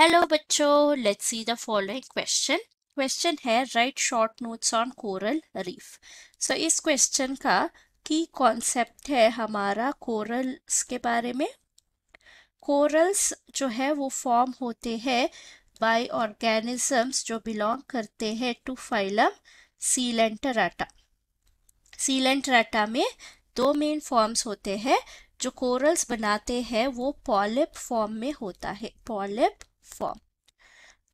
hello बच्चों let's see the following question question है right short notes on coral reef so इस question का की कॉन्सेप्ट है हमारा कोरल्स के बारे में कोरल्स जो है वो फॉर्म होते हैं बाय ऑर्गेनिजम्स जो बिलोंग करते हैं टू फाइलम सीलेंटराटा सीलेंटराटा में दो मेन फॉर्म्स होते हैं जो कोरल्स बनाते हैं वो पॉलिप फॉर्म में होता है पॉलिप फॉर्म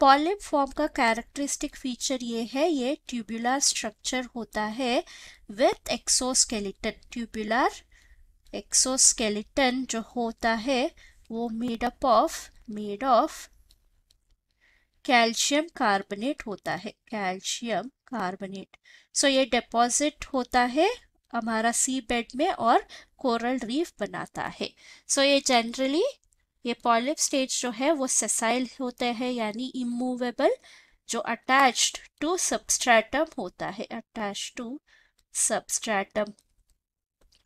पॉलिप फॉर्म का कैरेक्टरिस्टिक फीचर ये है ये ट्यूबुलर स्ट्रक्चर होता है विथ एक्सोस्केलेटन ट्यूबुलर एक्सोस्केलेटन जो होता है वो made up of made of calcium carbonate होता है कैल्शियम कार्बोनेट सो ये डिपॉजिट होता है हमारा सी बेड में और कोरल रीफ बनाता है सो so, ये जनरली ये पॉलिप स्टेज जो है वो सेसाइल होते हैं यानी इमूवेबल जो अटैच्ड टू सबस्ट्रैटम होता है अटैच टू सबस्ट्रैटम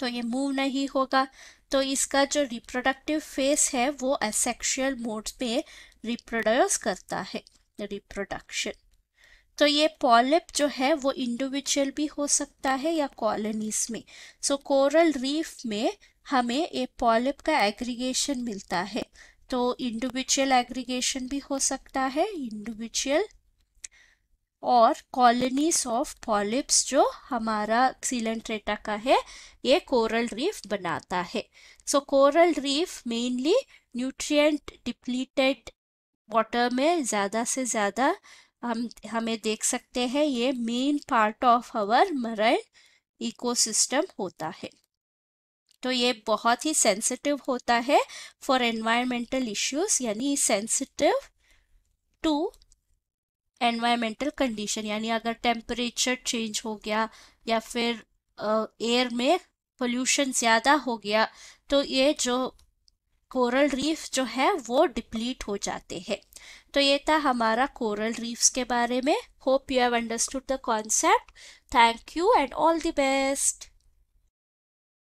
तो ये मूव नहीं होगा तो इसका जो रिप्रोडक्टिव फेस है वो असेक्शुअल मोड पे रिप्रोड्यूस करता है रिप्रोडक्शन तो ये पॉलिप जो है वो इंडिविजुअल भी हो सकता है या कॉलोनीस में सो कोरल रीफ में हमें ये पॉलिप का एग्रीगेशन मिलता है तो इंडिविजुअल एग्रीगेशन भी हो सकता है इंडिविजुअल और कॉलोनीस ऑफ पॉलिप्स जो हमारा सिलेंट्रेटा का है ये कोरल रीफ बनाता है so coral reef mainly nutrient depleted water में ज़्यादा से ज़्यादा हम हमें देख सकते हैं ये main part of our marine ecosystem होता है तो ये बहुत ही सेंसिटिव होता है फॉर एनवायरमेंटल इश्यूज यानी सेंसिटिव टू एनवायरमेंटल कंडीशन यानी अगर टेम्परेचर चेंज हो गया या फिर एयर में पोल्यूशन ज़्यादा हो गया तो ये जो कोरल रीफ जो है वो डिप्लीट हो जाते हैं तो ये था हमारा कोरल रीफ्स के बारे में hope you have understood the concept thank you and all the best